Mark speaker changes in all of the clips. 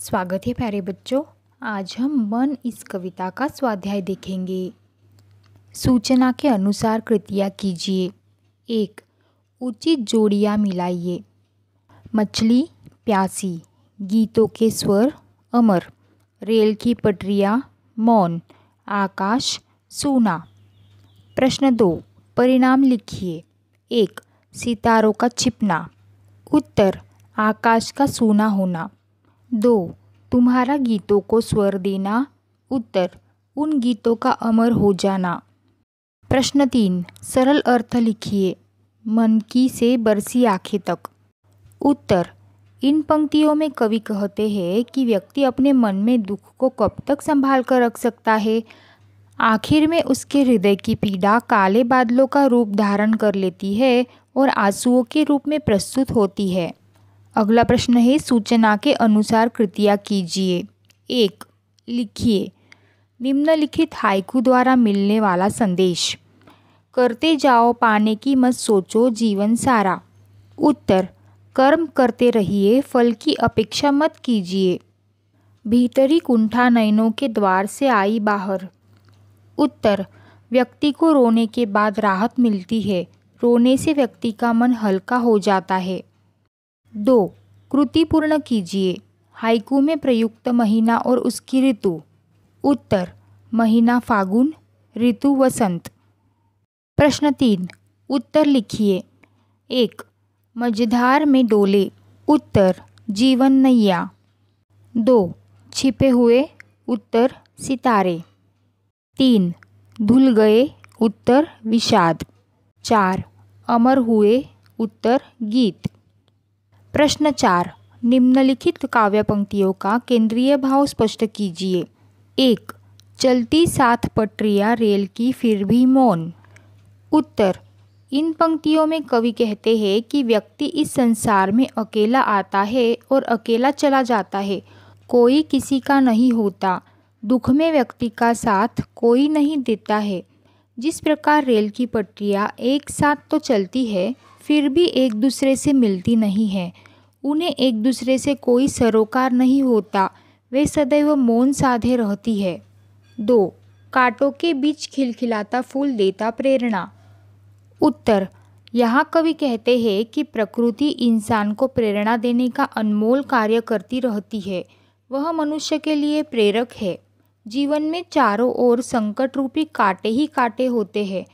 Speaker 1: स्वागत है प्यारे बच्चों आज हम मन इस कविता का स्वाध्याय देखेंगे सूचना के अनुसार कृतियाँ कीजिए एक उचित जोड़ियाँ मिलाइए मछली प्यासी गीतों के स्वर अमर रेल की पटरियाँ मौन आकाश सोना प्रश्न दो परिणाम लिखिए एक सितारों का छिपना उत्तर आकाश का सोना होना दो तुम्हारा गीतों को स्वर देना उत्तर उन गीतों का अमर हो जाना प्रश्न तीन सरल अर्थ लिखिए मन की से बरसी आँखें तक उत्तर इन पंक्तियों में कवि कहते हैं कि व्यक्ति अपने मन में दुख को कब तक संभाल कर रख सकता है आखिर में उसके हृदय की पीड़ा काले बादलों का रूप धारण कर लेती है और आंसुओं के रूप में प्रस्तुत होती है अगला प्रश्न है सूचना के अनुसार कृतियाँ कीजिए एक लिखिए निम्नलिखित हाइकू द्वारा मिलने वाला संदेश करते जाओ पाने की मत सोचो जीवन सारा उत्तर कर्म करते रहिए फल की अपेक्षा मत कीजिए भीतरी कुंठा नयनों के द्वार से आई बाहर उत्तर व्यक्ति को रोने के बाद राहत मिलती है रोने से व्यक्ति का मन हल्का हो जाता है दो कृति पूर्ण कीजिए हाइकू में प्रयुक्त महीना और उसकी ऋतु उत्तर महीना फागुन ऋतु वसंत प्रश्न तीन उत्तर लिखिए एक मझधार में डोले उत्तर जीवन नैया दो छिपे हुए उत्तर सितारे तीन धुल गए उत्तर विषाद चार अमर हुए उत्तर गीत प्रश्न चार निम्नलिखित काव्य पंक्तियों का केंद्रीय भाव स्पष्ट कीजिए एक चलती सात पटरिया रेल की फिर भी मौन उत्तर इन पंक्तियों में कवि कहते हैं कि व्यक्ति इस संसार में अकेला आता है और अकेला चला जाता है कोई किसी का नहीं होता दुख में व्यक्ति का साथ कोई नहीं देता है जिस प्रकार रेल की पटरियाँ एक साथ तो चलती है फिर भी एक दूसरे से मिलती नहीं है उन्हें एक दूसरे से कोई सरोकार नहीं होता वे सदैव मौन साधे रहती है दो कांटों के बीच खिलखिलाता फूल देता प्रेरणा उत्तर यहाँ कवि कहते हैं कि प्रकृति इंसान को प्रेरणा देने का अनमोल कार्य करती रहती है वह मनुष्य के लिए प्रेरक है जीवन में चारों ओर संकट रूपी कांटे ही कांटे होते हैं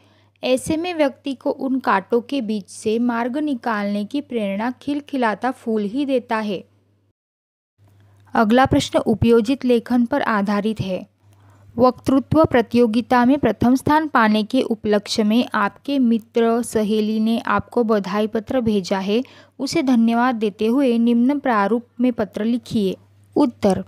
Speaker 1: ऐसे में व्यक्ति को उन कांटों के बीच से मार्ग निकालने की प्रेरणा खिलखिलाता फूल ही देता है अगला प्रश्न उपयोजित लेखन पर आधारित है वक्तृत्व प्रतियोगिता में प्रथम स्थान पाने के उपलक्ष्य में आपके मित्र सहेली ने आपको बधाई पत्र भेजा है उसे धन्यवाद देते हुए निम्न प्रारूप में पत्र लिखिए उत्तर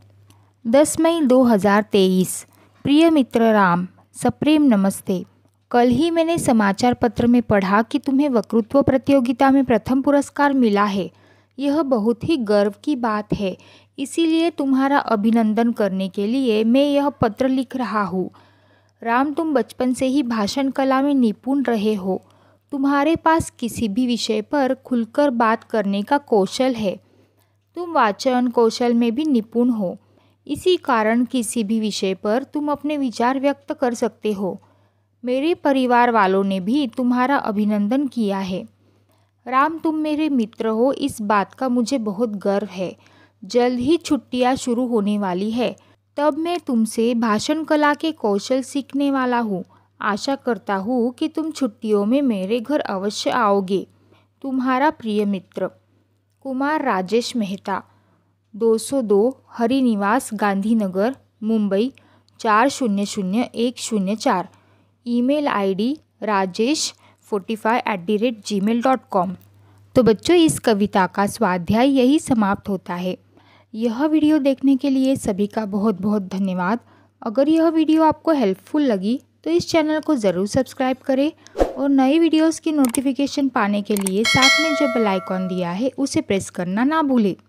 Speaker 1: 10 मई 2023 प्रिय मित्र राम सप्रेम नमस्ते कल ही मैंने समाचार पत्र में पढ़ा कि तुम्हें वक्तृत्व प्रतियोगिता में प्रथम पुरस्कार मिला है यह बहुत ही गर्व की बात है इसीलिए तुम्हारा अभिनंदन करने के लिए मैं यह पत्र लिख रहा हूँ राम तुम बचपन से ही भाषण कला में निपुण रहे हो तुम्हारे पास किसी भी विषय पर खुलकर बात करने का कौशल है तुम वाचन कौशल में भी निपुण हो इसी कारण किसी भी विषय पर तुम अपने विचार व्यक्त कर सकते हो मेरे परिवार वालों ने भी तुम्हारा अभिनंदन किया है राम तुम मेरे मित्र हो इस बात का मुझे बहुत गर्व है जल्द ही छुट्टियां शुरू होने वाली है तब मैं तुमसे भाषण कला के कौशल सीखने वाला हूँ आशा करता हूँ कि तुम छुट्टियों में मेरे घर अवश्य आओगे तुम्हारा प्रिय मित्र कुमार राजेश मेहता 202 हरिनिवास गांधीनगर मुंबई चार शून्य शून्य एक शून्य चार email ID Rajesh forty five at the rate G mail dot com तो बच्चों इस कविता का स्वाध्याय यही समाप्त होता है यह वीडियो देखने के लिए सभी का बहुत बहुत धन्यवाद अगर यह वीडियो आपको हेल्पफुल लगी तो इस चैनल को ज़रूर सब्सक्राइब करें और नई वीडियोस की नोटिफिकेशन पाने के लिए साथ में जो बेल आइकॉन दिया है उसे प्रेस करना ना भूलें